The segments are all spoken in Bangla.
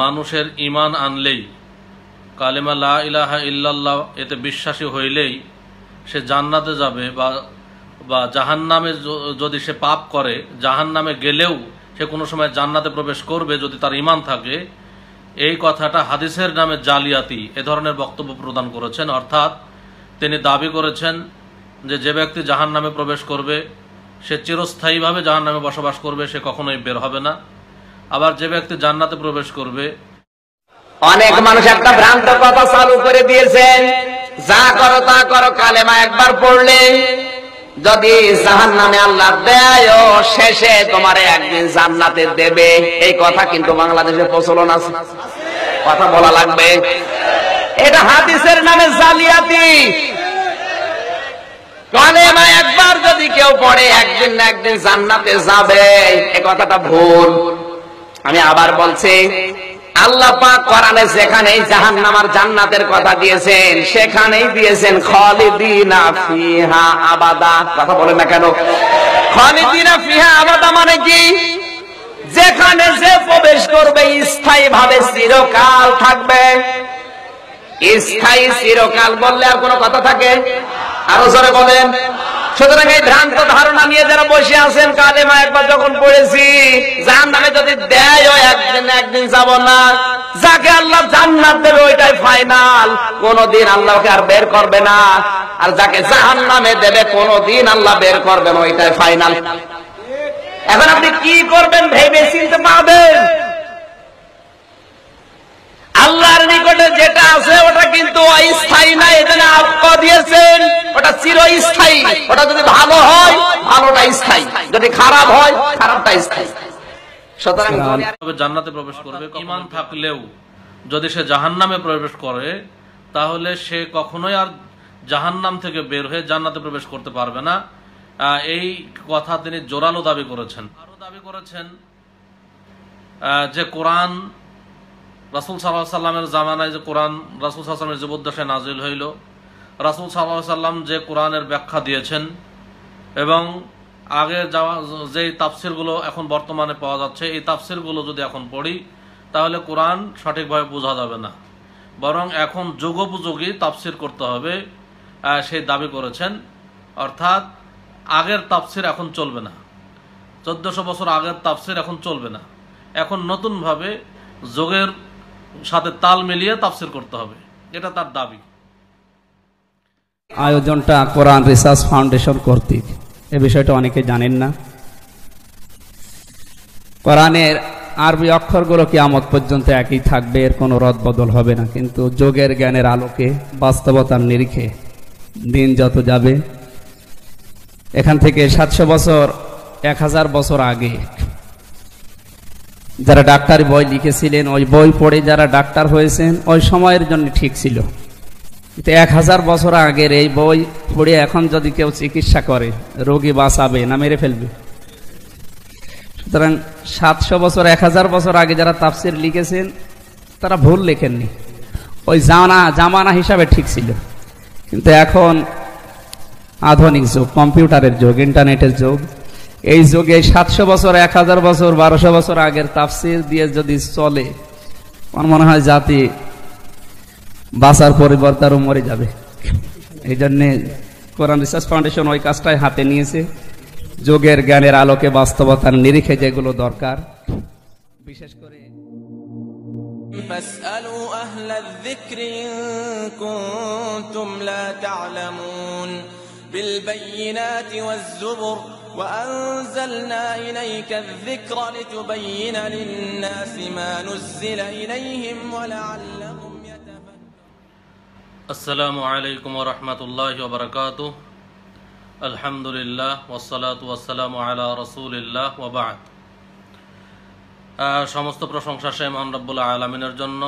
মানুষের ইমান আনলেই কালিমা লা ইলাহা ইল্লাল্লাহ এতে বিশ্বাসী হইলেই সে জান্নাতে যাবে বা বা জাহান নামে যদি সে পাপ করে জাহান নামে গেলেও সে কোনো সময় জান্নাতে প্রবেশ করবে যদি তার ইমান থাকে এই কথাটা হাদিসের নামে জালিয়াতি এ ধরনের বক্তব্য প্রদান করেছেন অর্থাৎ তিনি দাবি করেছেন যে যে ব্যক্তি জাহান নামে প্রবেশ করবে সে চিরস্থায়ীভাবে জাহান নামে বসবাস করবে সে কখনোই বের হবে না আবার যে ব্যক্তি জান্নাতে প্রবেশ করবে অনেক মানুষ একটা ভ্রান্ত কথা চালু করে দিয়েছেন যা করো তা করো কালেমা একবার পড়লে যদি জাহান নামে আল্লাহ দেয় শেষে তোমার একদিন জান্নাতে দেবে এই কথা কিন্তু বাংলাদেশে প্রচলন আছে কথা বলা লাগবে এটা হাদিসের নামে জালিয়াতি কালেমা একবার যদি কেউ পড়ে একদিন না একদিন জান্নাতে যাবে এই কথাটা ভুল আমি আবার বলছি আল্লাহ পাক কোরআনে যেখানে জাহান্নামের জান্নাতের কথা দিয়েছেন সেখানেই দিয়েছেন খালিদিনা ফিহা আবাদা কথা বলেন না কেন খালিদিনা ফিহা আবাদা মানে কি যেখানে যে প্রবেশ করবে স্থায়ীভাবে চিরকাল থাকবে স্থায়ী চিরকাল বললে আর কোনো কথা থাকে আরো জোরে বলেন সুতরাং এই ভ্রান্ত ধারণা নিয়ে যারা বসে আছেন একবার যখন পড়েছি জান যদি দেয় একদিন একদিন যাব না যাকে আল্লাহ জান্নাত দেবে ওইটাই ফাইনাল কোনদিন আল্লাহকে আর বের করবে না আর যাকে জাহান নামে দেবে কোনদিন আল্লাহ বের করবে না ওইটাই ফাইনাল এখন আপনি কি করবেন ভেবে চিনতে পাবেন আল্লাহর নিকটে যেটা আছে ওটা কিন্তু অস্থায়ী না এখানে আবকা দিয়েছেন ওটা চিরস্থায়ী ওটা যদি ভালো হয় ভালোটা স্থায়ী যদি খারাপ হয় খারাপটা স্থায়ী জান্নাতে প্রবেশ করবে ইমান থাকলেও যদি সে প্রবেশ করে তাহলে সে কখনোই আর জাহান্নাম থেকে বের হয়ে জান্নাতে প্রবেশ করতে পারবে না এই কথা তিনি জোরালো দাবি করেছেন আরো দাবি করেছেন যে কোরআন রাসুল সাল্লাহ সাল্লামের জামানায় যে কোরআন রাসুল সাল্লামের জীবদ্দশায় নাজিল হইল রাসুল সাল্লাহ সাল্লাম যে কোরআনের ব্যাখ্যা দিয়েছেন এবং আগে যাওয়া যে তাফসিরগুলো এখন বর্তমানে পাওয়া যাচ্ছে এই তাফসিরগুলো যদি এখন পড়ি তাহলে কোরআন সঠিকভাবে বোঝা যাবে না বরং এখন যুগোপযোগী তাফসির করতে হবে সেই দাবি করেছেন অর্থাৎ আগের তাফসির এখন চলবে না চোদ্দোশো বছর আগের তাফসির এখন চলবে না এখন নতুনভাবে যোগের সাথে তাল মিলিয়ে তাফসির করতে হবে এটা তার দাবি আয়োজনটা কোরআন রিসার্চ ফাউন্ডেশন কর্তৃক এ বিষয়টা অনেকে জানেন না কোরআনের আরবি অক্ষরগুলো আমত পর্যন্ত একই থাকবে এর কোনো রদ বদল হবে না কিন্তু যোগের জ্ঞানের আলোকে বাস্তবতার নিরিখে দিন যত যাবে এখান থেকে সাতশো বছর এক হাজার বছর আগে যারা ডাক্তার বই লিখেছিলেন ওই বই পড়ে যারা ডাক্তার হয়েছেন ওই সময়ের জন্য ঠিক ছিল কিন্তু এক হাজার বছর আগের এই বই পড়ে এখন যদি কেউ চিকিৎসা করে রোগী বাঁচাবে না মেরে ফেলবে সুতরাং সাতশো বছর এক হাজার বছর আগে যারা তাফসির লিখেছেন তারা ভুল লেখেননি ওই জানা জামানা হিসাবে ঠিক ছিল কিন্তু এখন আধুনিক যুগ কম্পিউটারের যুগ ইন্টারনেটের যুগ এই যুগে সাতশো বছর এক হাজার বছর বারোশো বছর আগের তাফসির দিয়ে যদি চলে আমার মনে হয় জাতি বাঁচার পরিবর্তে আরও মরে যাবে এই জন্যে কোরআন রিসার্চ ফাউন্ডেশন ওই কাজটাই হাতে নিয়েছে যোগের জ্ঞানের আলোকে বাস্তবতার নিরিখে যেগুলো দরকার বিশেষ করে فاسألوا أهل الذكر إن كنتم لا تعلمون بالبينات والزبر وأنزلنا إليك الذكر لتبين للناس ما نزل إليهم ولعلهم يتفكرون السلام عليكم ورحمة الله وبركاته الحمد لله والصلاة والسلام على رسول الله وبعد সমস্ত প্রশংসা সে মহান রব্বুল আলামিনের জন্য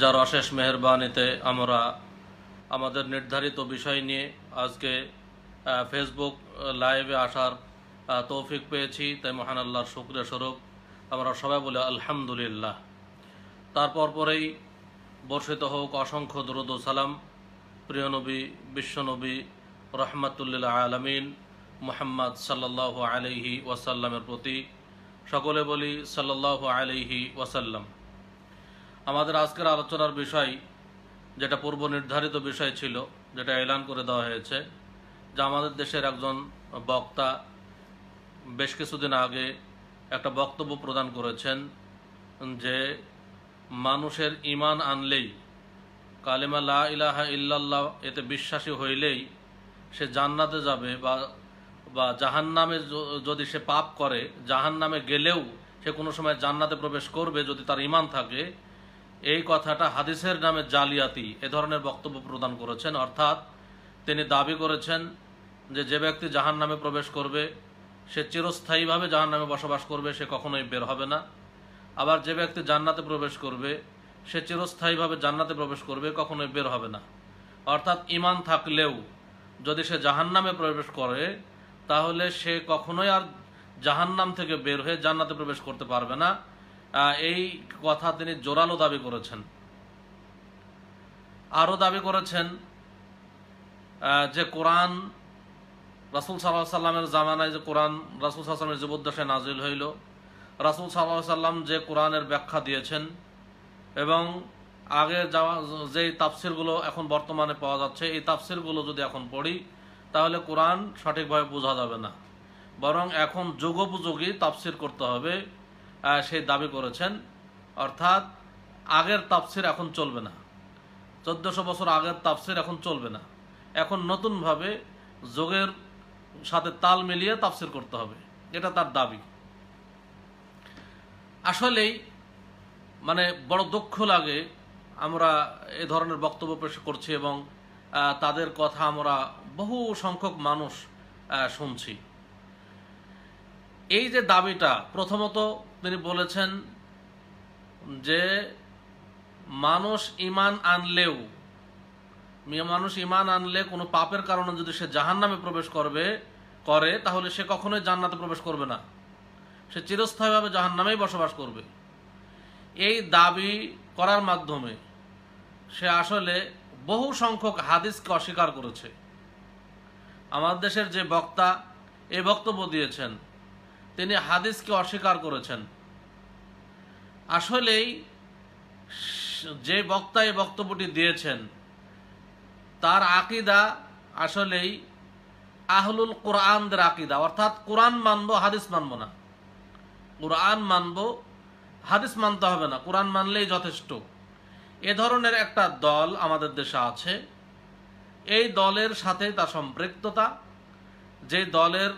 যার অশেষ মেহরবানিতে আমরা আমাদের নির্ধারিত বিষয় নিয়ে আজকে ফেসবুক লাইভে আসার তৌফিক পেয়েছি তাই মহান আল্লাহর শুক্রিয়া স্বরূপ আমরা সবাই বলি আলহামদুলিল্লাহ তারপর পরেই বর্ষিত হোক অসংখ্য দরুদ সালাম প্রিয়নবী বিশ্বনবী রহমাতুল্লিল্লা আলমিন মোহাম্মদ সাল্লাহ আলহি ওয়াসাল্লামের প্রতি সকলে বলি সাল্লাহ আলহি ওয়াসাল্লাম আমাদের আজকের আলোচনার বিষয় যেটা পূর্ব নির্ধারিত বিষয় ছিল যেটা এলান করে দেওয়া হয়েছে যে আমাদের দেশের একজন বক্তা বেশ কিছুদিন আগে একটা বক্তব্য প্রদান করেছেন যে মানুষের ইমান আনলেই কালিমা লা ইলাহা ইল্লাল্লাহ এতে বিশ্বাসী হইলেই সে জান্নাতে যাবে বা বা জাহান নামে যদি সে পাপ করে জাহান নামে গেলেও সে কোনো সময় জান্নাতে প্রবেশ করবে যদি তার ইমান থাকে এই কথাটা হাদিসের নামে জালিয়াতি এ ধরনের বক্তব্য প্রদান করেছেন অর্থাৎ তিনি দাবি করেছেন যে যে ব্যক্তি জাহান নামে প্রবেশ করবে সে চিরস্থায়ীভাবে জাহান নামে বসবাস করবে সে কখনোই বের হবে না আবার যে ব্যক্তি জান্নাতে প্রবেশ করবে সে চিরস্থায়ীভাবে জান্নাতে প্রবেশ করবে কখনোই বের হবে না অর্থাৎ ইমান থাকলেও যদি সে জাহান নামে প্রবেশ করে তাহলে সে কখনোই আর জাহান নাম থেকে বের হয়ে জান্নাতে প্রবেশ করতে পারবে না এই কথা তিনি জোরালো দাবি করেছেন আরও দাবি করেছেন যে কোরআন রাসুল সাল্লাহ সাল্লামের জামানায় যে কোরআন রাসুল সাল্লামের জীবদ্দশায় নাজিল হইল রাসুল সাল্লাহ সাল্লাম যে কোরআনের ব্যাখ্যা দিয়েছেন এবং আগে যাওয়া যে তাফসিরগুলো এখন বর্তমানে পাওয়া যাচ্ছে এই তাফসিরগুলো যদি এখন পড়ি তাহলে কোরআন সঠিকভাবে বোঝা যাবে না বরং এখন যুগোপযোগী তাফসির করতে হবে সেই দাবি করেছেন অর্থাৎ আগের তাফসির এখন চলবে না চোদ্দশো বছর আগের তাফসির এখন চলবে না এখন নতুনভাবে যোগের সাথে তাল মিলিয়ে তাফসির করতে হবে এটা তার দাবি আসলেই মানে বড় দুঃখ লাগে আমরা এ ধরনের বক্তব্য পেশ করছি এবং তাদের কথা আমরা বহু সংখ্যক মানুষ শুনছি এই যে দাবিটা প্রথমত তিনি বলেছেন যে মানুষ ইমান আনলেও মেয়ে মানুষ ইমান আনলে কোনো পাপের কারণে যদি সে জাহান নামে প্রবেশ করবে করে তাহলে সে কখনোই জান্নাতে প্রবেশ করবে না সে চিরস্থায়ীভাবে জাহান নামেই বসবাস করবে এই দাবি করার মাধ্যমে সে আসলে বহু সংখ্যক হাদিসকে অস্বীকার করেছে আমাদের দেশের যে বক্তা এই বক্তব্য দিয়েছেন তিনি হাদিসকে অস্বীকার করেছেন আসলেই যে বক্তা এই বক্তব্যটি দিয়েছেন তার আকিদা আসলেই আহলুল কোরআনদের আকিদা অর্থাৎ কোরআন মানবো হাদিস মানবো না কোরআন মানবো হাদিস মানতে হবে না কোরআন মানলেই যথেষ্ট এ ধরনের একটা দল আমাদের দেশে আছে এই দলের সাথে তা সম্পৃক্ততা যে দলের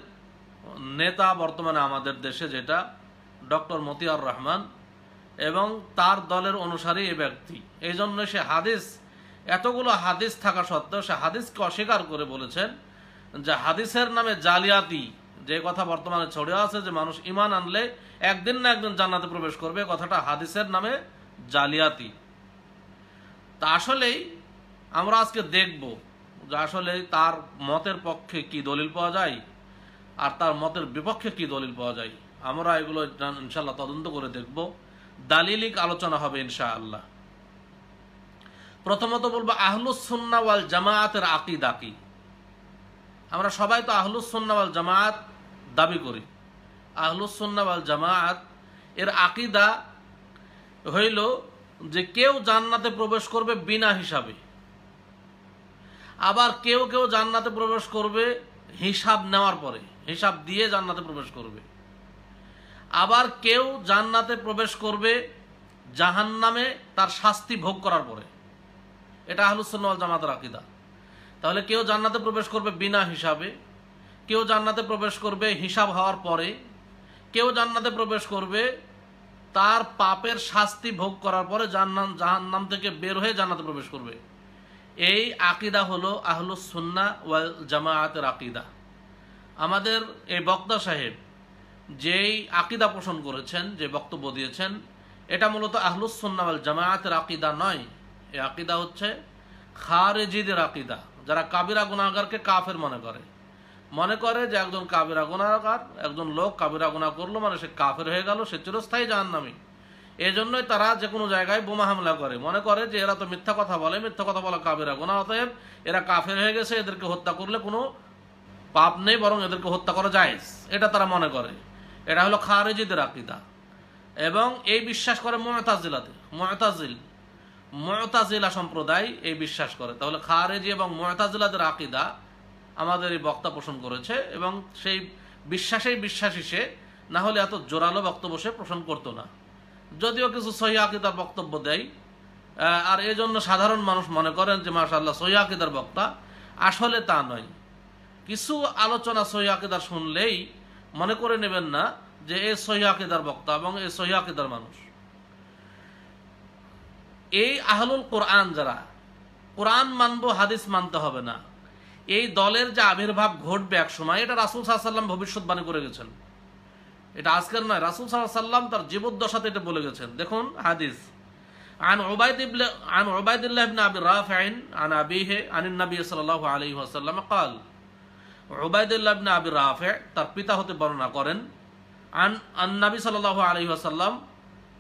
নেতা বর্তমানে আমাদের দেশে যেটা ডক্টর মতিয়ার রহমান এবং তার দলের অনুসারী এ ব্যক্তি এই জন্য সে হাদিস এতগুলো হাদিস থাকা সত্ত্বেও সে হাদিসকে অস্বীকার করে বলেছেন যে হাদিসের নামে জালিয়াতি যে কথা বর্তমানে ছড়িয়ে আছে যে মানুষ ইমান আনলে একদিন না একদিন জান্নাতে প্রবেশ করবে কথাটা হাদিসের নামে জালিয়াতি তা আসলেই আমরা আজকে দেখব যে আসলে তার মতের পক্ষে কি দলিল পাওয়া যায় আর তার মতের বিপক্ষে কি দলিল পাওয়া যায় আমরা এগুলো ইনশাল্লাহ তদন্ত করে দেখব দালিলিক আলোচনা হবে ইনশাআল্লাহ প্রথমত বলবো আহলুসন্না ওয়াল জামায়াতের আকিদা কি আমরা সবাই তো আহলুসন্না জামায়াত দাবি করি আহলুসন্না জামায়াত এর আকিদা হইল যে কেউ জান্নাতে প্রবেশ করবে বিনা হিসাবে আবার কেউ কেউ জান্নাতে প্রবেশ করবে হিসাব নেওয়ার পরে হিসাব দিয়ে জান্নাতে প্রবেশ করবে আবার কেউ জান্নাতে প্রবেশ করবে জাহান নামে তার শাস্তি ভোগ করার পরে এটা আহলুসন্নওয়াল জামাতের আকিদা তাহলে কেউ জান্নাতে প্রবেশ করবে বিনা হিসাবে কেউ জান্নাতে প্রবেশ করবে হিসাব হওয়ার পরে কেউ জান্নাতে প্রবেশ করবে তার পাপের শাস্তি ভোগ করার পরে জাহান্নাম জাহান্নাম থেকে বের হয়ে জান্নাতে প্রবেশ করবে এই আকিদা হলো আহলুসন্না ওয়াল জামায়াতের আকিদা আমাদের এই বক্তা সাহেব যেই আকিদা পোষণ করেছেন যে বক্তব্য দিয়েছেন এটা মূলত আহলুসন্না ওয়াল জামায়াতের আকিদা নয় এই আকিদা হচ্ছে খারেজিদের আকিদা যারা কাবিরা গুণাগারকে কাফের মনে করে মনে করে যে একজন কাবিরা গুণাগার একজন লোক কাবিরা গুণা করলো মানে সে কাফের হয়ে গেল সে চিরস্থায়ী নামি এই জন্যই তারা যে কোনো জায়গায় বোমা হামলা করে মনে করে যে এরা তো মিথ্যা কথা বলে মিথ্যা কথা বলা কাবিরা গোনা অতএব এরা কাফের হয়ে গেছে এদেরকে হত্যা করলে কোনো পাপ নেই বরং এদেরকে হত্যা করা যায় এটা তারা মনে করে এটা হলো খারেজিদের আকিদা এবং এই বিশ্বাস করে মমতাজিলাতে মমতাজিল মতাজিলা সম্প্রদায় এই বিশ্বাস করে তাহলে খারেজি এবং মতাজিলাদের আকিদা আমাদের এই বক্তা পোষণ করেছে এবং সেই বিশ্বাসেই বিশ্বাসী সে না হলে এত জোরালো বক্তব্য সে পোষণ করতো না যদিও কিছু সহি আকিদার বক্তব্য দেয় আর এই জন্য সাধারণ মানুষ মনে করেন যে মাশাল্লাহ সহি আকিদার বক্তা আসলে তা নয় কিছু আলোচনা সহি আকিদার শুনলেই মনে করে নেবেন না যে এ সহি আকিদার বক্তা এবং এ সহি আকিদার মানুষ এই আহলুল কোরআন যারা কোরআন মানব হাদিস মানতে হবে না এই দলের যে আবির্ভাব ঘটবে এক সময় এটা রাসুল সাল্লাম ভবিষ্যৎবাণী করে গেছেন এটা আজকের নয় রাসুল সাল্লাম তার জীবদ্দশাতে এটা বলে গেছেন দেখুন হাদিস তার পিতা হতে বর্ণনা করেন আন আন নাবি الله عليه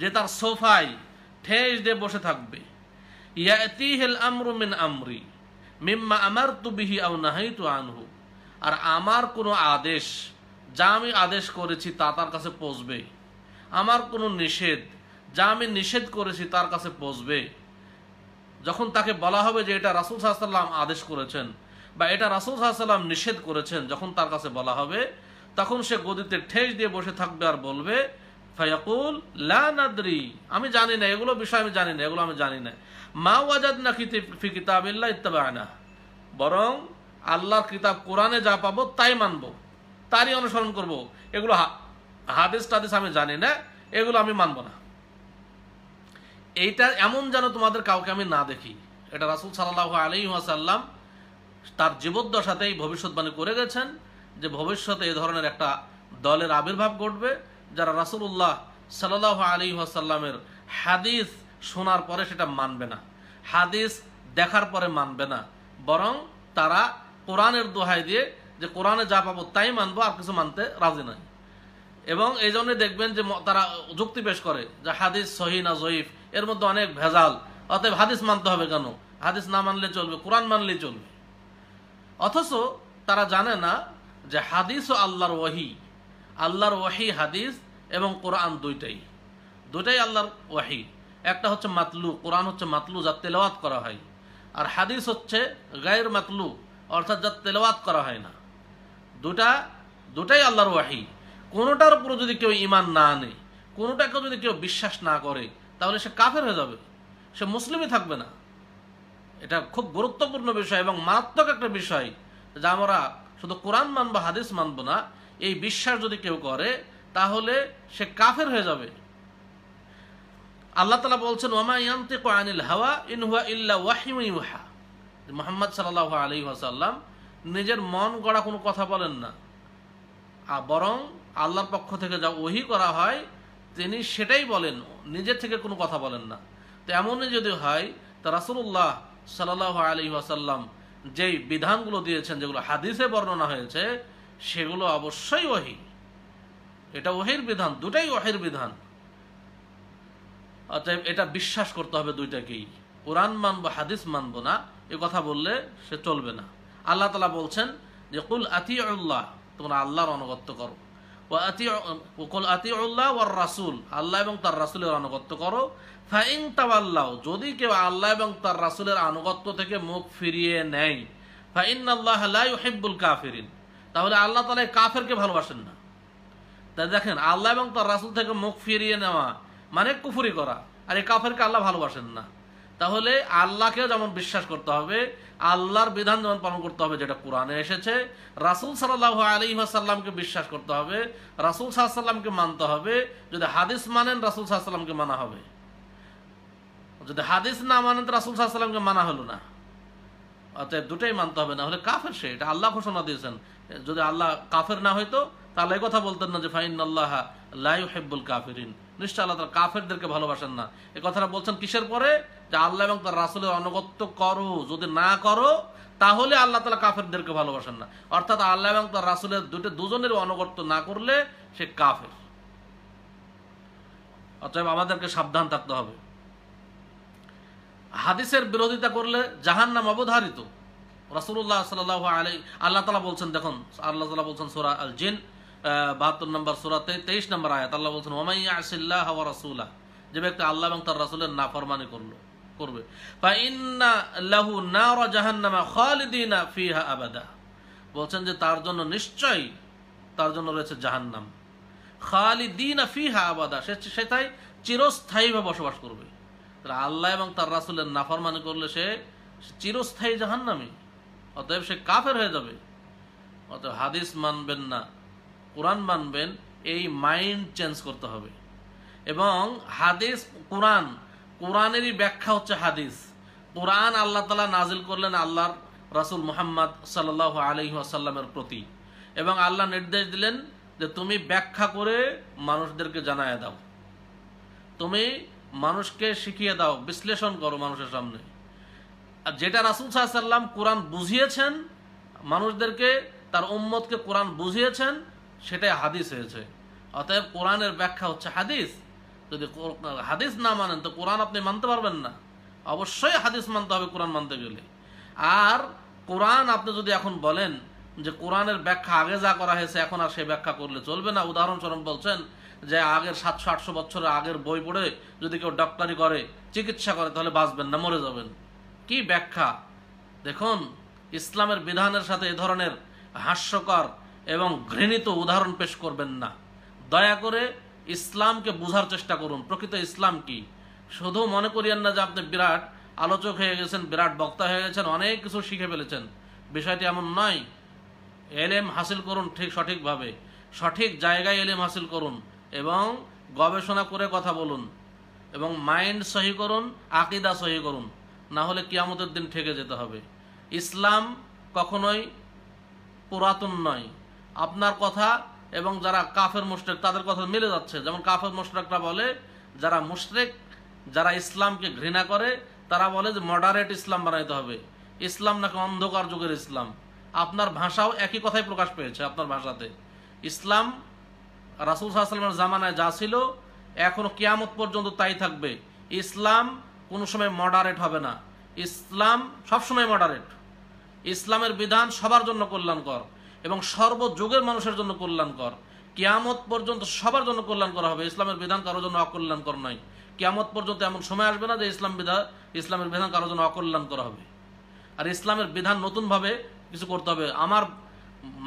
যে তার সোফায় ঠেস দিয়ে বসে থাকবে ইয়াতিহেল আমরু মিন আমরি মিম্মা আমার তু বিহি আউ নাহাই তু আনহু আর আমার কোনো আদেশ যা আমি আদেশ করেছি তা তার কাছে পৌঁছবে আমার কোনো নিষেধ যা আমি নিষেধ করেছি তার কাছে পৌঁছবে যখন তাকে বলা হবে যে এটা রাসুল সাহাশাল্লাম আদেশ করেছেন বা এটা রাসুল সাহাশাল্লাম নিষেধ করেছেন যখন তার কাছে বলা হবে তখন সে গদিতে ঠেস দিয়ে বসে থাকবে আর বলবে ফায়াকুল লাদ্রি আমি জানি না এগুলো বিষয় আমি জানি না এগুলো আমি জানি না মা ওয়াজাদ না ফি কিতাবিল্লা ইত্তাবায়না বরং আল্লাহর কিতাব কোরআনে যা পাবো তাই মানব তারই অনুসরণ করব এগুলো হাদিস টাদিস আমি জানি না এগুলো আমি মানব না এইটা এমন যেন তোমাদের কাউকে আমি না দেখি এটা রাসুল সাল্লাহ আলী ওয়াসাল্লাম তার জীবদ্দশাতেই ভবিষ্যৎবাণী করে গেছেন যে ভবিষ্যতে এ ধরনের একটা দলের আবির্ভাব ঘটবে যারা রাসুল্লাহ সাল্লাহ আলী আসাল্লামের হাদিস শোনার পরে সেটা মানবে না হাদিস দেখার পরে মানবে না বরং তারা কোরআনের দোহাই দিয়ে যে কোরআনে যা পাবো তাই মানবো আর কিছু মানতে রাজি নয় এবং এই জন্য দেখবেন যে তারা যুক্তি পেশ করে যে হাদিস সহি না জয়ীফ এর মধ্যে অনেক ভেজাল অতএব হাদিস মানতে হবে কেন হাদিস না মানলে চলবে কোরআন মানলে চলবে অথচ তারা জানে না যে হাদিস ও আল্লাহর ওয়াহি আল্লাহর ওয়াহি হাদিস এবং কোরআন দুইটাই দুটাই আল্লাহর ওয়াহি একটা হচ্ছে মাতলু কোরআন হচ্ছে মাতলু যা তেলাওয়াত করা হয় আর হাদিস হচ্ছে গায়ের মাতলু অর্থাৎ যা তেলাওয়াত করা হয় না দুটা দুটাই আল্লাহর ওয়াহি কোনোটার উপর যদি কেউ ইমান না আনে কোনোটাকে যদি কেউ বিশ্বাস না করে তাহলে সে কাফের হয়ে যাবে সে মুসলিমই থাকবে না এটা খুব গুরুত্বপূর্ণ বিষয় এবং মারাত্মক একটা বিষয় যা আমরা শুধু কোরআন মানবো হাদিস মানবো না এই বিশ্বাস যদি কেউ করে তাহলে সে কাফের হয়ে যাবে আল্লাহ তালা বলছেন ওমা ইয়ান্তে আনিল হাওয়া ইনহুয়া ইল্লা ওয়াহিমা মোহাম্মদ সাল আলী ওয়াসাল্লাম নিজের মন গড়া কোনো কথা বলেন না আর বরং আল্লাহর পক্ষ থেকে যা ওহি করা হয় তিনি সেটাই বলেন নিজের থেকে কোনো কথা বলেন না তো এমনই যদি হয় তা রাসুল্লাহ সাল আলী ওয়াসাল্লাম যেই বিধানগুলো দিয়েছেন যেগুলো হাদিসে বর্ণনা হয়েছে সেগুলো অবশ্যই ওহি এটা ওহির বিধান দুটাই ওহের বিধান অতএব এটা বিশ্বাস করতে হবে দুইটাকেই কোরআন মানবো হাদিস মানব না এ কথা বললে সে চলবে না আল্লাহ তালা বলছেন যে কুল আতি আল্লাহ তোমরা আল্লাহর অনুগত্য করো আতি কুল আতি আল্লাহ ওর রাসুল আল্লাহ এবং তার রাসুলের আনুগত্য করো ফাইং তাওয়াল্লাহ যদি কেউ আল্লাহ এবং তার রাসুলের আনুগত্য থেকে মুখ ফিরিয়ে নেয় ফাইন আল্লাহ লা ইউহিব্বুল কাফিরিন তাহলে আল্লাহ তালা কাফেরকে ভালোবাসেন না তাই দেখেন আল্লাহ এবং তার রাসুল থেকে মুখ ফিরিয়ে নেওয়া মানে কুফুরি করা আর এই কাফেরকে আল্লাহ ভালোবাসেন না তাহলে আল্লাহকেও যেমন বিশ্বাস করতে হবে আল্লাহর বিধান যেমন পালন করতে হবে যেটা কোরআনে এসেছে রাসুল সাল্লাহ আলী সাল্লামকে বিশ্বাস করতে হবে রাসুল সাল্লামকে মানতে হবে যদি হাদিস মানেন রাসুল সাল্লামকে মানা হবে যদি হাদিস না মানেন তো রাসুল সাল্লামকে মানা হলো না আচ্ছা দুটাই মানতে হবে না হলে কাফের সে এটা আল্লাহ ঘোষণা দিয়েছেন যদি আল্লাহ কাফের না হইতো তাহলে এই কথা বলতেন না যে ফাইন আল্লাহ লাই হেব্বুল কাফিরিন নিশ্চয় আল্লাহ তার কাফেরদেরকে ভালোবাসেন না এ কথাটা বলছেন কিসের পরে যে আল্লাহ এবং তার রাসুলের অনুগত্য করো যদি না করো তাহলে আল্লাহ তালা কাফেরদেরকে ভালোবাসেন না অর্থাৎ আল্লাহ এবং তার রাসুলের দুটো দুজনের অনুগত্য না করলে সে কাফের অতএব আমাদেরকে সাবধান থাকতে হবে হাদিসের বিরোধিতা করলে জাহান নাম অবধারিত রাসুল্লাহ সাল্লাহ আলী আল্লাহ তালা বলছেন দেখুন আল্লাহ তালা বলছেন সোরা আল জিন বাহাত্তর নম্বর সোরাতে তেইশ নম্বর আয়াত আল্লাহ বলছেন ওমাই আসিল্লাহ হওয়া রাসুল্লাহ যে ব্যক্তি আল্লাহ এবং তার রাসুলের নাফরমানি করলো করবে লাহু নাওরা জাহান্নামা খালিদিনা ফিহা আবাদা বলছেন যে তার জন্য নিশ্চয়ই তার জন্য রয়েছে জাহান্নাম খালিদিনা ফিহা আবাদা সে সেটাই চিরস্থায়ীভাবে বসবাস করবে তারা আল্লাহ এবং তার রাসুলের মানে করলে সে চিরস্থায়ী জাহান্নামি অতএব সে কাফের হয়ে যাবে অতএব হাদিস মানবেন না কোরআন মানবেন এই মাইন্ড চেঞ্জ করতে হবে এবং হাদিস কোরআন কোরআনেরই ব্যাখ্যা হচ্ছে হাদিস কোরআন আল্লাহ তালা নাজিল করলেন আল্লাহর রাসুল মোহাম্মদ সাল আলহি আসাল্লামের প্রতি এবং আল্লাহ নির্দেশ দিলেন যে তুমি ব্যাখ্যা করে মানুষদেরকে জানায় দাও তুমি মানুষকে শিখিয়ে দাও বিশ্লেষণ করো মানুষের সামনে আর যেটা রাসুল সাহাশাল্লাম কোরআন বুঝিয়েছেন মানুষদেরকে তার উম্মতকে কোরআন বুঝিয়েছেন সেটাই হাদিস হয়েছে অতএব কোরআনের ব্যাখ্যা হচ্ছে হাদিস যদি হাদিস না মানেন তো কোরআন আপনি মানতে পারবেন না অবশ্যই হাদিস মানতে হবে কোরআন মানতে গেলে আর কোরআন আপনি যদি এখন বলেন যে কোরআনের ব্যাখ্যা আগে যা করা হয়েছে এখন আর সেই ব্যাখ্যা করলে চলবে না উদাহরণস্বরূপ বলছেন যে আগের সাতশো আটশো বছর আগের বই পড়ে যদি কেউ ডক্টরি করে চিকিৎসা করে তাহলে বাঁচবেন না মরে যাবেন কি ব্যাখ্যা দেখুন ইসলামের বিধানের সাথে এ ধরনের হাস্যকর এবং ঘৃণিত উদাহরণ পেশ করবেন না দয়া করে ইসলামকে বোঝার চেষ্টা করুন প্রকৃত ইসলাম কি শুধু মনে করিয়েন না যে আপনি বিরাট আলোচক হয়ে গেছেন বিরাট বক্তা হয়ে গেছেন অনেক কিছু শিখে ফেলেছেন বিষয়টি এমন নয় এলএম হাসিল করুন ঠিক সঠিকভাবে সঠিক জায়গায় এলএম হাসিল করুন এবং গবেষণা করে কথা বলুন এবং মাইন্ড সহি করুন আকিদা সহি করুন না হলে কিয়ামতের দিন ঠেকে যেতে হবে ইসলাম কখনোই পুরাতন নয় আপনার কথা এবং যারা কাফের মুশরেক তাদের কথা মিলে যাচ্ছে যেমন কাফের মুশ্রেকরা বলে যারা মুশরেক যারা ইসলামকে ঘৃণা করে তারা বলে যে মডারেট ইসলাম বানাইতে হবে ইসলাম নাকি অন্ধকার যুগের ইসলাম আপনার ভাষাও একই কথাই প্রকাশ পেয়েছে আপনার ভাষাতে ইসলাম রাসুল সাহাশাল্লামের জামানায় যা ছিল এখনও কিয়ামত পর্যন্ত তাই থাকবে ইসলাম কোনো সময় মডারেট হবে না ইসলাম সবসময় মডারেট ইসলামের বিধান সবার জন্য কল্যাণকর এবং সর্বযুগের মানুষের জন্য কল্যাণকর কিয়ামত পর্যন্ত সবার জন্য কল্যাণ করা হবে ইসলামের বিধান কারোর জন্য অকল্যাণকর নয় কিয়ামত পর্যন্ত এমন সময় আসবে না যে ইসলাম বিধান ইসলামের বিধান কারোর জন্য অকল্যাণ করা হবে আর ইসলামের বিধান নতুনভাবে কিছু করতে হবে আমার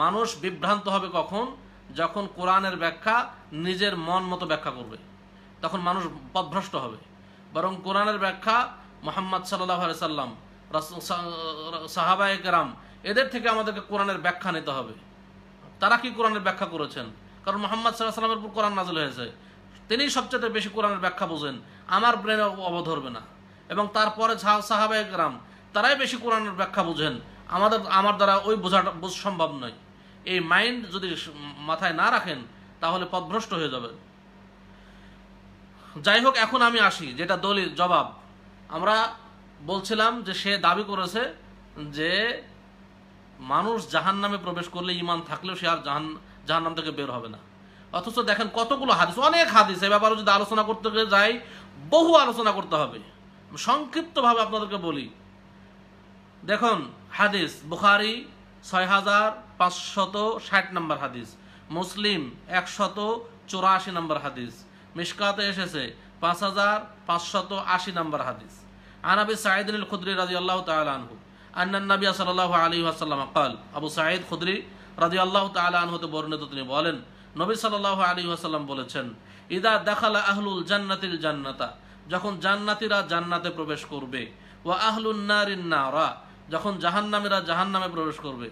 মানুষ বিভ্রান্ত হবে কখন যখন কোরআনের ব্যাখ্যা নিজের মন মতো ব্যাখ্যা করবে তখন মানুষ পদভ্রষ্ট হবে বরং কোরআনের ব্যাখ্যা মোহাম্মদ সাল্লাহ সাল্লাম সাহাবায়াম এদের থেকে আমাদেরকে কোরআনের ব্যাখ্যা নিতে হবে তারা কি কোরআনের ব্যাখ্যা করেছেন কারণ মোহাম্মদ সাল্লাহ সাল্লামের উপর কোরআন নাজল হয়েছে তিনি সবচেয়ে বেশি কোরআনের ব্যাখ্যা বোঝেন আমার ব্রেনে অব ধরবে না এবং তারপরে সাহাবায়াম তারাই বেশি কোরআনের ব্যাখ্যা বোঝেন আমাদের আমার দ্বারা ওই বোঝাটা সম্ভব নয় এই মাইন্ড যদি মাথায় না রাখেন তাহলে পথভ্রষ্ট হয়ে যাবে যাই হোক এখন আমি আসি যেটা দলিল জবাব আমরা বলছিলাম যে সে দাবি করেছে যে মানুষ জাহান নামে প্রবেশ করলে ইমান থাকলেও সে আর জাহান জাহান নাম থেকে বের হবে না অথচ দেখেন কতগুলো হাদিস অনেক হাদিস এ ব্যাপারে যদি আলোচনা করতে যাই বহু আলোচনা করতে হবে সংক্ষিপ্তভাবে আপনাদেরকে বলি দেখুন হাদিস বুখারি ছয় হাজার পাঁচশত ষাট নম্বর হাদিস মুসলিম একশত চৌরাশি নম্বর হাদিস মিসকাতে এসেছে পাঁচ হাজার পাঁচশত আশি নম্বর হাদিস আনাবি সাঈদুল খুদ্রি রাজি আল্লাহ তালহু আন্নান নাবিয়া সাল্লাহ আলী আসাল্লাম কাল আবু সাঈদ খুদ্রি রাজি আল্লাহ হতে বর্ণিত তিনি বলেন নবী সাল্লাহ আলী আসাল্লাম বলেছেন ইদা দেখালা আহলুল জান্নাতিল জান্নাতা যখন জান্নাতিরা জান্নাতে প্রবেশ করবে ওয়া আহলুন্নারিন নারা যখন জাহান্নামীরা জাহান্নামে প্রবেশ করবে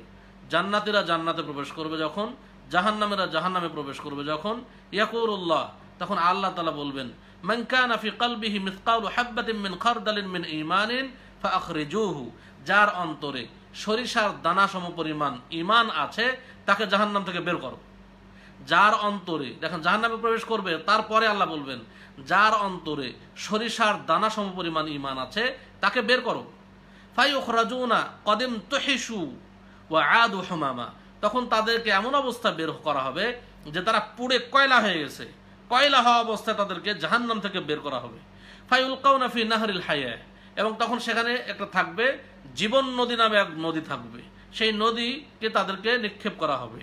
জান্নাতিরা জান্নাতে প্রবেশ করবে যখন জাহান্নামেরা জাহান্নামে প্রবেশ করবে যখন ইয়াকুরুল্লাহ তখন আল্লাহ তালা বলবেন মানকানা ফি কলবিহি মিসকাউল হাব্বাতিন মিন খারদালিন মিন ইমানিন ফাখরিজুহু যার অন্তরে সরিষার দানা সমপরিমাণ ইমান আছে তাকে জাহান্নাম থেকে বের করো যার অন্তরে দেখেন জাহান্নামে প্রবেশ করবে তারপরে আল্লাহ বলবেন যার অন্তরে সরিষার দানা সম পরিমাণ ইমান আছে তাকে বের করো কদেম তখন তাদেরকে এমন অবস্থা বের করা হবে যে তারা পুড়ে কয়লা হয়ে গেছে কয়লা হওয়া অবস্থায় তাদেরকে জাহান্নাম থেকে বের করা হবে ফাইউল নাহরিল হায়া এবং তখন সেখানে একটা থাকবে জীবন নদী নামে এক নদী থাকবে সেই নদীকে তাদেরকে নিক্ষেপ করা হবে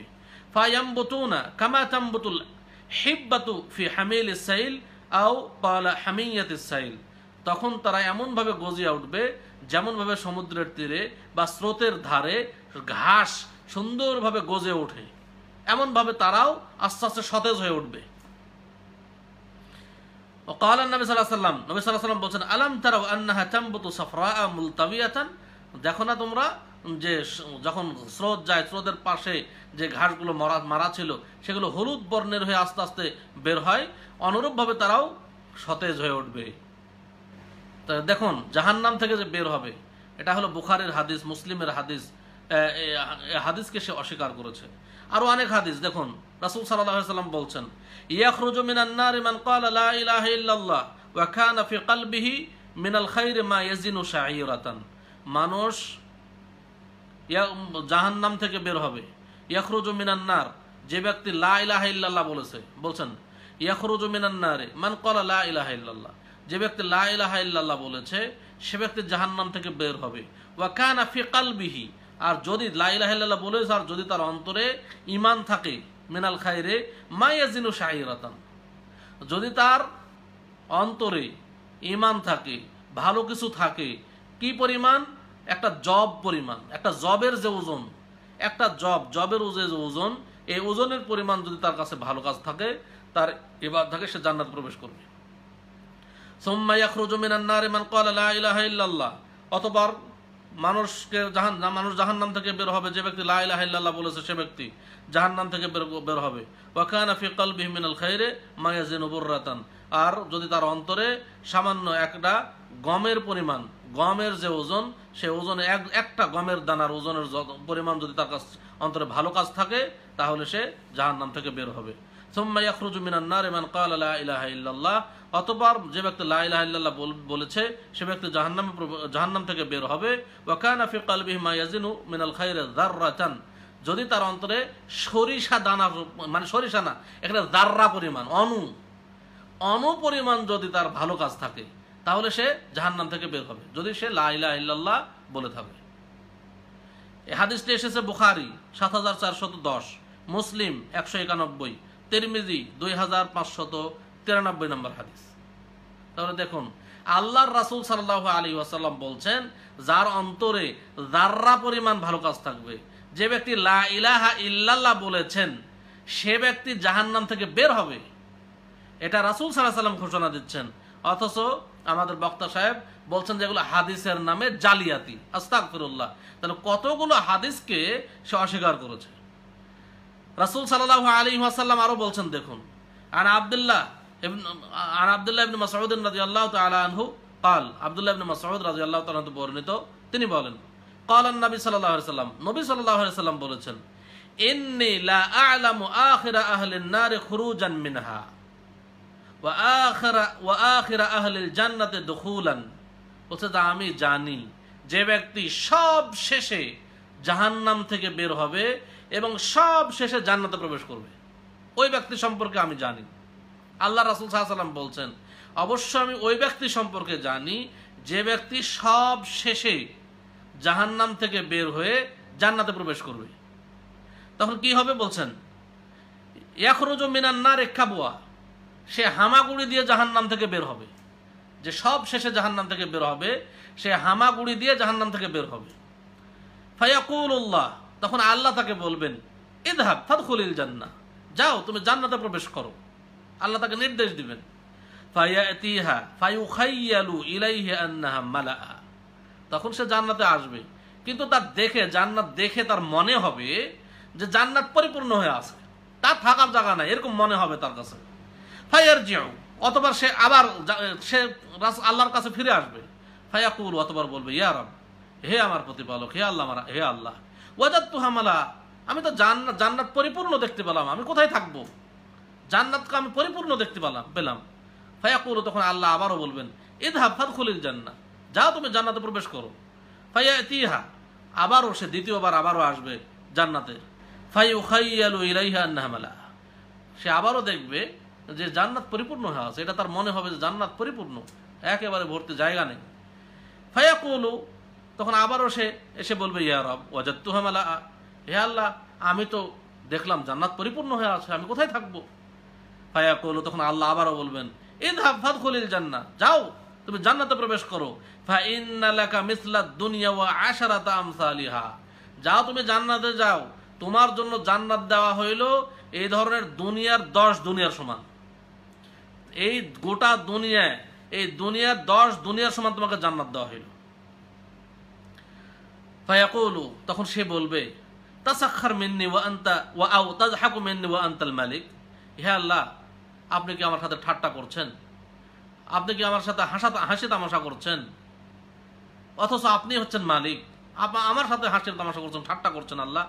ফায়াম্বতুনা কামাতাম্বতুল ফি আও তখন তারা এমনভাবে গজিয়ে উঠবে যেমনভাবে সমুদ্রের তীরে বা স্রোতের ধারে ঘাস সুন্দরভাবে গজে ওঠে এমনভাবে তারাও আস্তে আস্তে সতেজ হয়ে উঠবে وقال النبي صلى الله عليه وسلم নবী আলাম তারাও আন্নাহা তামবুতু সাফরাআ মুলতাবিয়াতান দেখো না তোমরা যে যখন স্রোত যায় স্রোতের পাশে যে ঘাসগুলো মরা মারা ছিল সেগুলো হলুদ বর্ণের হয়ে আস্তে আস্তে বের হয় অনুরূপভাবে তারাও সতেজ হয়ে উঠবে দেখুন দেখুন নাম থেকে যে বের হবে এটা হলো বুখারের হাদিস মুসলিমের হাদিস হাদিসকে সে অস্বীকার করেছে আরও অনেক হাদিস দেখুন রাসুল সাল্লাম বলছেন ইয়াখরুজ মিনান্নার ইমান মানুষ জাহান্নাম থেকে বের হবে ইয়াখরুজ মিনান্নার যে ব্যক্তি লা ইলাহা বলেছে বলছেন ইয়াখরুজ মিনান্নারে মান কলা যে ব্যক্তি লাহা বলেছে সে ব্যক্তি জাহান্নাম থেকে বের হবে ওয়াকান আফি কালবিহি আর যদি লাইলাহিল্লাহ বলেছে আর যদি তার অন্তরে ইমান থাকে মিনাল খাইরে মাইয়াজিনু শাহিরাতান যদি তার অন্তরে ইমান থাকে ভালো কিছু থাকে কি পরিমাণ একটা জব পরিমাণ একটা জবের যে ওজন একটা জব জবের ওজে যে ওজন এই ওজনের পরিমাণ যদি তার কাছে ভালো কাজ থাকে তার এবার থাকে সে জান্নাত প্রবেশ করবে সোম্মা ইয়াখরুজু মিনান নারি মান ক্বালা লা ইলাহা ইল্লাল্লাহ অতঃপর মানুষকে জাহান মানুষ নাম থেকে বের হবে যে ব্যক্তি লা ইল্লাল্লাহ বলেছে সে ব্যক্তি নাম থেকে বের বের হবে ওয়া কানা ফি মিনাল খাইরে মা ইয়াজিনু বুররাতান আর যদি তার অন্তরে সামান্য একটা গমের পরিমাণ গমের যে ওজন সে ওজনে এক একটা গমের দানার ওজনের পরিমাণ যদি তার কাছ অন্তরে ভালো কাজ থাকে তাহলে সে নাম থেকে বের হবে অতপর যে ব্যক্তি লাহ বলেছে সে ব্যক্তি জাহান্নাম জাহান্নাম থেকে বের হবে ওয়াকান আফি কালবিহিমা ইয়াজিনু মিনাল খাইরে জার্রাচান যদি তার অন্তরে সরিষা দানা মানে সরিষা না এখানে দাররা পরিমাণ অনু অনু পরিমাণ যদি তার ভালো কাজ থাকে তাহলে সে জাহান্নাম থেকে বের হবে যদি সে লাইলা লাহ বলে থাকে হাদিসটি এসেছে বুখারি সাত হাজার চারশত দশ মুসলিম একশো একানব্বই তেরমিজি দুই হাজার পাঁচশত তিরানব্বই নম্বর হাদিস তাহলে দেখুন আল্লাহর রাসুল সাল্লাহ আলী আসাল্লাম বলছেন যার অন্তরে জাররা পরিমাণ ভালো কাজ থাকবে যে ব্যক্তি লা ইলাহা ইল্লাল্লাহ বলেছেন সে ব্যক্তি জাহান্নাম থেকে বের হবে এটা রাসুল সাল্লাহ সাল্লাম ঘোষণা দিচ্ছেন অথচ আমাদের বক্তা সাহেব বলছেন যেগুলো হাদিসের নামে জালিয়াতি আস্তাক তাহলে কতগুলো হাদিসকে সে অস্বীকার করেছে রাসুল সাল্লাহ আলী আসাল্লাম আরও বলছেন দেখুন আর আবদুল্লাহ আর আবদুল্লাহ ইবনে মাসউদিন রাদিয়াল্লাহু তাআলা আনহু আব্দুল্লাহ ইবনে মাসউদ বর্ণিত তিনি বলেন قال নবী صلى الله নবী সাল্লাল্লাহু সাল্লাম বলেছেন বলছে আমি জানি যে ব্যক্তি সব শেষে জাহান্নাম থেকে বের হবে এবং সব শেষে জান্নাতে প্রবেশ করবে ওই ব্যক্তি সম্পর্কে আমি জানি আল্লাহ রাসুল সাহাশাল্লাম বলছেন অবশ্য আমি ওই ব্যক্তি সম্পর্কে জানি যে ব্যক্তি সব শেষে জাহান্নাম থেকে বের হয়ে জান্নাতে প্রবেশ করবে তখন কি হবে বলছেন এখরোজ মিনান্না রেখা বোয়া সে হামাগুড়ি দিয়ে জাহান্নাম থেকে বের হবে যে সব শেষে জাহান্নাম থেকে বের হবে সে হামাগুড়ি দিয়ে জাহান্নাম থেকে বের হবে ফায়াকুল্লাহ তখন আল্লাহ তাকে বলবেন এদহাব খলিল জান্না যাও তুমি জান্নাতে প্রবেশ করো আল্লাহ তাকে নির্দেশ দিবেন তখন সে জান্নাতে আসবে কিন্তু তার দেখে জান্নাত দেখে তার মনে হবে যে জান্নাত পরিপূর্ণ হয়ে আছে তার থাকার জায়গা নাই এরকম মনে হবে তার কাছে ফাইয়ার জিয়াউ অতবার সে আবার সে আল্লাহর কাছে ফিরে আসবে ফায়াকুল অতবার বলবে ইয়া হে আমার প্রতিপালক হে আল্লাহ হে আল্লাহ ওয়াজাত্তু হামালা আমি তো জান্নাত জান্নাত পরিপূর্ণ দেখতে পেলাম আমি কোথায় থাকবো জান্নাতকে আমি পরিপূর্ণ দেখতে পেলাম পেলাম করো তখন আল্লাহ আবারও বলবেন ইদ হাফাত খুলির জান্না যাও তুমি জান্নাতে প্রবেশ করো ফাইয়া হা আবারও সে দ্বিতীয়বার আবারও আসবে জান্নাতে ফাই উখাইয়ালু আন্না আন্নাহামালা সে আবারও দেখবে যে জান্নাত পরিপূর্ণ হয়ে আছে এটা তার মনে হবে যে জান্নাত পরিপূর্ণ একেবারে ভর্তি জায়গা নেই ফায়াকুলু তখন আবারও সে এসে বলবে ইয়ারব রব ওয়াজাদ তুহামালা হে আল্লাহ আমি তো দেখলাম জান্নাত পরিপূর্ণ হয়ে আছে আমি কোথায় থাকবো ফায়া করলো তখন আল্লাহ আবারও বলবেন ইন হাফাদ খলিল জান্না যাও তুমি জান্নাতে প্রবেশ করো ফা ইন্নালাকা মিসলা দুনিয়া ওয়া আশারাতা আমসালিহা যাও তুমি জান্নাতে যাও তোমার জন্য জান্নাত দেওয়া হইল এই ধরনের দুনিয়ার দশ দুনিয়ার সমান এই গোটা দুনিয়ায় এই দুনিয়ার দশ দুনিয়ার সমান তোমাকে জান্নাত দেওয়া হইলো ফায়াকুলু তখন সে বলবে তাসাক্ষার মেননি ওয়া আন্তা ওয়া আউ তাজহাকু মেননি ওয়া আন্তাল মালিক হে আল্লাহ আপনি কি আমার সাথে ঠাট্টা করছেন আপনি কি আমার সাথে হাসা হাসি তামাশা করছেন অথচ আপনি হচ্ছেন মালিক আপা আমার সাথে হাসি তামাশা করছেন ঠাট্টা করছেন আল্লাহ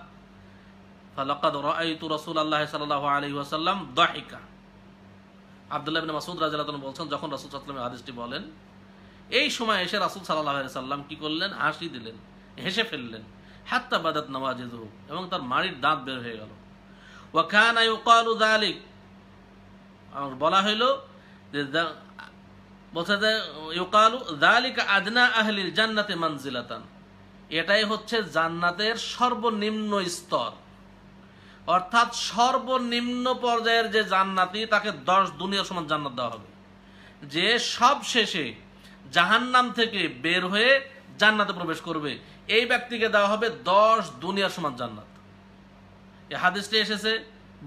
ফালাকাদ রাআইতু রাসূলুল্লাহ সাল্লাল্লাহু আলাইহি ওয়াসাল্লাম দাহিকা আব্দুল্লাহ ইবনে মাসউদ রাদিয়াল্লাহু বলছেন যখন রাসূল সাল্লাল্লাহু আলাইহি হাদিসটি বলেন এই সময় এসে রাসূল সাল্লাল্লাহু আলাইহি সাল্লাম কি করলেন হাসি দিলেন হেসে ফেললেন হাত্তা বাদাত নওয়াজেদ এবং তার মাড়ির দাঁত বের হয়ে গেল ওয়াখান আই ওকালু দালিক আমার বলা হইল যে বলছে যে ইউকালু দালিক আদনা আহলিল জান্নাতে মানজিলাতান এটাই হচ্ছে জান্নাতের সর্বনিম্ন স্তর অর্থাৎ সর্বনিম্ন পর্যায়ের যে জান্নাতি তাকে দশ দুনিয়ার সমান জান্নাত দেওয়া হবে যে সব শেষে জাহান্নাম থেকে বের হয়ে জান্নাতে প্রবেশ করবে এই ব্যক্তিকে দেওয়া হবে দশ দুনিয়ার সমান জান্নাত এ হাদিসটি এসেছে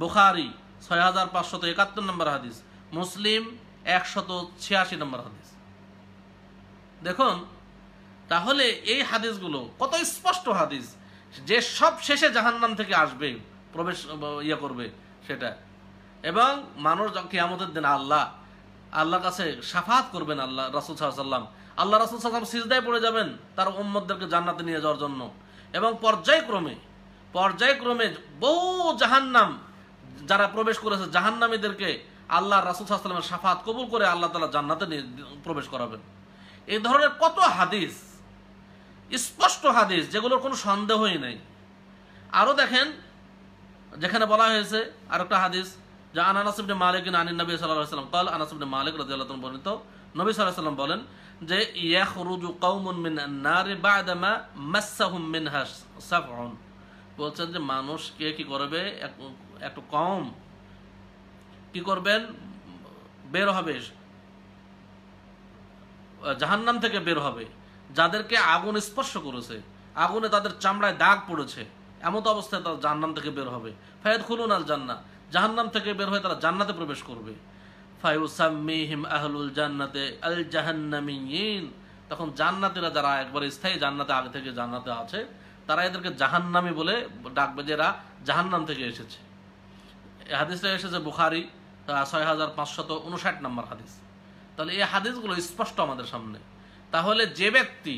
বুখারি ছয় হাজার পাঁচশত একাত্তর নম্বর হাদিস মুসলিম একশত ছিয়াশি নম্বর হাদিস দেখুন তাহলে এই হাদিসগুলো কত স্পষ্ট হাদিস যে সব শেষে জাহান্নাম থেকে আসবে প্রবেশ ইয়ে করবে সেটা এবং মানুষ কেয়ামতের দিন আল্লাহ আল্লাহর কাছে সাফাত করবেন আল্লাহ রাসুল সাল্লাম আল্লাহ রাসুল সাল্লাম সিজদায় পড়ে যাবেন তার উম্মদদেরকে জান্নাতে নিয়ে যাওয়ার জন্য এবং পর্যায়ক্রমে পর্যায়ক্রমে বহু জাহান্নাম যারা প্রবেশ করেছে জাহান্নামীদেরকে আল্লাহ রাসুল সাল্লামের সাফাত কবুল করে আল্লাহ তালা জান্নাতে প্রবেশ করাবেন এই ধরনের কত হাদিস স্পষ্ট হাদিস যেগুলোর কোনো সন্দেহই নেই আরও দেখেন যেখানে বলা হয়েছে আরেকটা হাদিস যা আনানাস ইবনে মালিক আনিন নবী সাল্লাল্লাহু সাল্লাম قال আনাস ইবনে মালিক রাদিয়াল্লাহু বর্ণিত নবী সাল্লাল্লাহু সাল্লাম বলেন যে মিন বাদামা মাসাহুম বলছেন যে কি করবে একটু কম কি করবেন বের হবে জাহান্নাম থেকে বের হবে যাদেরকে আগুন স্পর্শ করেছে আগুনে তাদের চামড়ায় দাগ পড়েছে এমন অবস্থায় তারা জাহান্নাম থেকে বের হবে ফায়াদ খুলুন আল জান্না জাহান্নাম থেকে বের হয়ে তারা জান্নাতে প্রবেশ করবে তখন জান্নাতিরা যারা একবার স্থায়ী জান্নাতে আগে থেকে জান্নাতে আছে তারা এদেরকে জাহান্নামি বলে ডাকবে যারা জাহান্নাম থেকে এসেছে হাদিসটা এসেছে বুখারি ছয় হাজার পাঁচশত উনষাট নম্বর হাদিস তাহলে এই হাদিসগুলো স্পষ্ট আমাদের সামনে তাহলে যে ব্যক্তি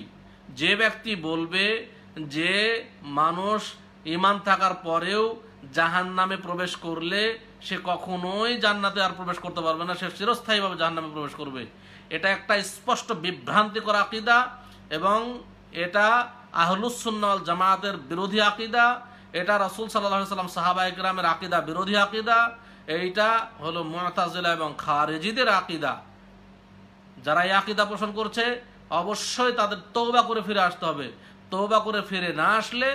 যে ব্যক্তি বলবে যে মানুষ ইমান থাকার পরেও জাহান নামে প্রবেশ করলে সে কখনোই জান্নাতে আর প্রবেশ করতে পারবে না সে চিরস্থায়ীভাবে জাহান নামে প্রবেশ করবে এটা একটা স্পষ্ট বিভ্রান্তিকর আকিদা এবং এটা আহলুসুন্নাল জামায়াতের বিরোধী আকিদা এটা রসুল সাল্লাম সাহাবা ইকরামের আকিদা বিরোধী আকিদা এইটা হলো মোতাজিলা এবং খারেজিদের আকিদা যারা এই আকিদা পোষণ করছে অবশ্যই তাদের তৌবা করে ফিরে আসতে হবে তৌবা করে ফিরে না আসলে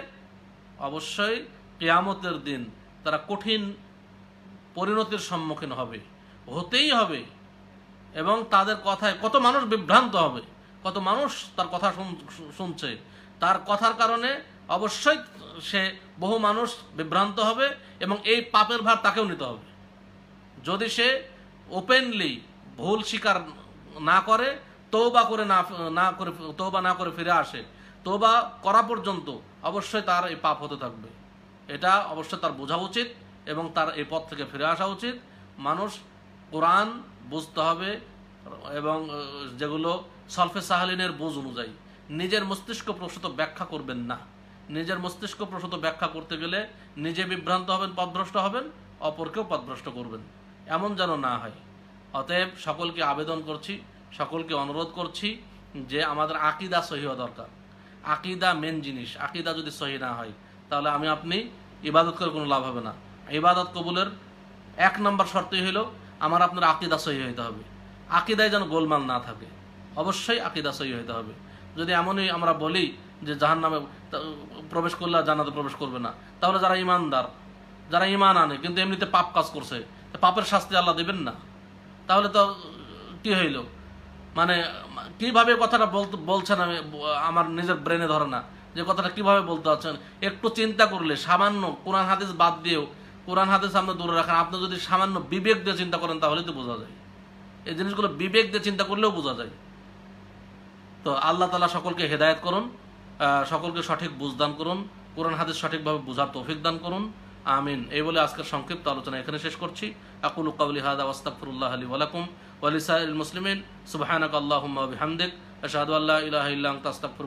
অবশ্যই কেয়ামতের দিন তারা কঠিন পরিণতির সম্মুখীন হবে হতেই হবে এবং তাদের কথায় কত মানুষ বিভ্রান্ত হবে কত মানুষ তার কথা শুনছে তার কথার কারণে অবশ্যই সে বহু মানুষ বিভ্রান্ত হবে এবং এই পাপের ভার তাকেও নিতে হবে যদি সে ওপেনলি ভুল স্বীকার না করে তৌবা করে না না করে তৌবা না করে ফিরে আসে তৌবা করা পর্যন্ত অবশ্যই তার এই পাপ হতে থাকবে এটা অবশ্য তার বোঝা উচিত এবং তার এই পথ থেকে ফিরে আসা উচিত মানুষ কোরআন বুঝতে হবে এবং যেগুলো সলফে সাহালিনের বোঝ অনুযায়ী নিজের মস্তিষ্ক প্রসূত ব্যাখ্যা করবেন না নিজের মস্তিষ্ক প্রসূত ব্যাখ্যা করতে গেলে নিজে বিভ্রান্ত হবেন পদভ্রষ্ট হবেন অপরকেও পদভ্রষ্ট করবেন এমন যেন না হয় অতএব সকলকে আবেদন করছি সকলকে অনুরোধ করছি যে আমাদের আকিদা সহি দরকার আকিদা মেন জিনিস আকিদা যদি সহি না হয় তাহলে আমি আপনি ইবাদত করে কোনো লাভ হবে না ইবাদত কবুলের এক নম্বর শর্তই হলো আমার আপনার আকিদা সহি হইতে হবে আকিদায় যেন গোলমাল না থাকে অবশ্যই আকিদা সহি হইতে হবে যদি এমনই আমরা বলি যে জাহান নামে প্রবেশ করলে জানাতে প্রবেশ করবে না তাহলে যারা ইমানদার যারা ইমান আনে কিন্তু এমনিতে পাপ কাজ করছে পাপের শাস্তি আল্লাহ দেবেন না তাহলে তো কি হইল মানে কিভাবে কথাটা বলছেন আমি আমার নিজের ব্রেনে ধরে না যে কথাটা কিভাবে বলতে পারছেন একটু চিন্তা করলে সামান্য কোরআন হাদিস বাদ দিয়েও কোরআন হাদিস আপনার দূরে রাখেন আপনি যদি সামান্য বিবেক দিয়ে চিন্তা করেন তাহলে তো বোঝা যায় এই জিনিসগুলো বিবেক দিয়ে চিন্তা করলেও বোঝা যায় তো আল্লাহ তালা সকলকে হেদায়ত করুন সকলকে সঠিক বুঝদান করুন কোরআন হাদিস সঠিকভাবে বোঝার তৌফিক দান করুন আমিন এই বলে আজকের সংক্ষিপ্ত আলোচনা এখানে শেষ করছি আকুল কাউলি হাদা ওয়াস্তাকফরুল্লাহ আলী ওয়ালাকুম ওয়ালিসাইল মুসলিমিন সুবাহানাক আল্লাহ বিহামদিক আশাহাদু আল্লাহ ইলাহ ইল্লাং তাস্তাকফুর